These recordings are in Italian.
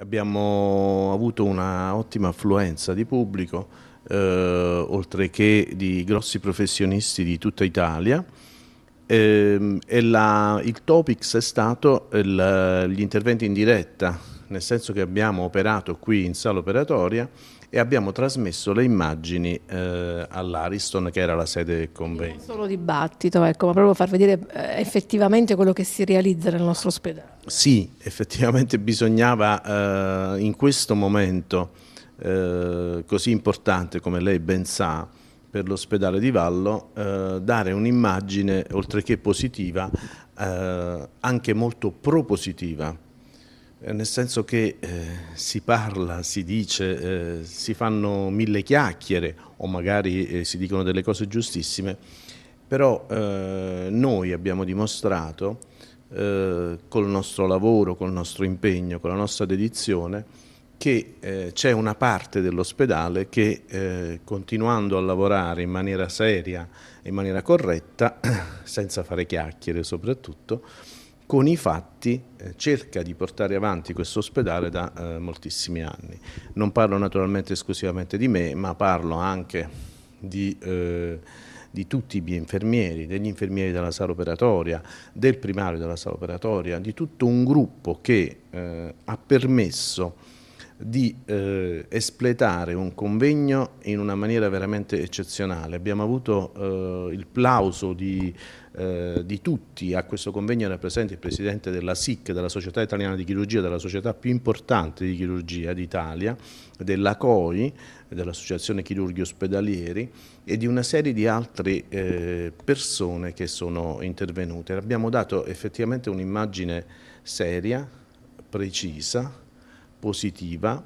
Abbiamo avuto un'ottima affluenza di pubblico, eh, oltre che di grossi professionisti di tutta Italia. Eh, e la, il topics è stato il, gli interventi in diretta nel senso che abbiamo operato qui in sala operatoria e abbiamo trasmesso le immagini eh, all'Ariston che era la sede del convegno. Non solo dibattito, ecco, ma proprio far vedere eh, effettivamente quello che si realizza nel nostro ospedale. Sì, effettivamente bisognava eh, in questo momento eh, così importante come lei ben sa per l'ospedale di Vallo eh, dare un'immagine oltre che positiva eh, anche molto propositiva eh, nel senso che eh, si parla, si dice, eh, si fanno mille chiacchiere o magari eh, si dicono delle cose giustissime, però eh, noi abbiamo dimostrato eh, col nostro lavoro, col nostro impegno, con la nostra dedizione, che c'è una parte dell'ospedale che continuando a lavorare in maniera seria, in maniera corretta, senza fare chiacchiere soprattutto, con i fatti eh, cerca di portare avanti questo ospedale da eh, moltissimi anni. Non parlo naturalmente esclusivamente di me, ma parlo anche di, eh, di tutti i bioinfermieri, degli infermieri della sala operatoria, del primario della sala operatoria, di tutto un gruppo che eh, ha permesso di eh, espletare un convegno in una maniera veramente eccezionale. Abbiamo avuto eh, il plauso di, eh, di, tutti, a questo convegno era presente il Presidente della SIC, della Società Italiana di Chirurgia, della società più importante di chirurgia d'Italia, della COI, dell'Associazione Chirurghi Ospedalieri e di una serie di altre eh, persone che sono intervenute. Abbiamo dato effettivamente un'immagine seria, precisa, positiva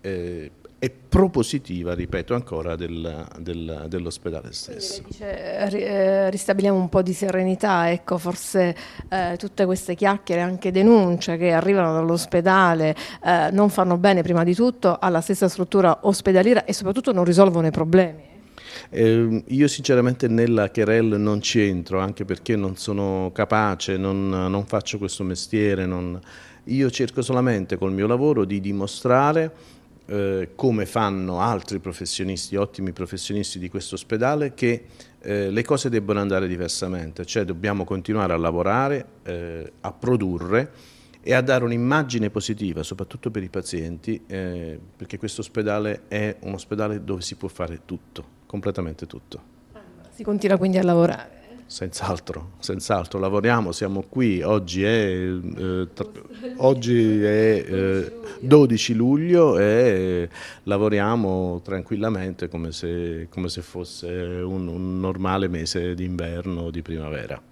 eh, e propositiva, ripeto ancora, del, del, dell'ospedale stesso. Dice, eh, eh, ristabiliamo un po' di serenità, ecco, forse eh, tutte queste chiacchiere, anche denunce che arrivano dall'ospedale, eh, non fanno bene prima di tutto alla stessa struttura ospedaliera e soprattutto non risolvono i problemi. Eh, io sinceramente nella querel non ci entro, anche perché non sono capace, non, non faccio questo mestiere, non, io cerco solamente col mio lavoro di dimostrare eh, come fanno altri professionisti, ottimi professionisti di questo ospedale, che eh, le cose debbono andare diversamente, cioè dobbiamo continuare a lavorare, eh, a produrre e a dare un'immagine positiva, soprattutto per i pazienti, eh, perché questo ospedale è un ospedale dove si può fare tutto, completamente tutto. Si continua quindi a lavorare. Senz'altro, senz'altro, lavoriamo, siamo qui, oggi è, eh, tra, oggi è eh, 12 luglio e lavoriamo tranquillamente come se, come se fosse un, un normale mese d'inverno o di primavera.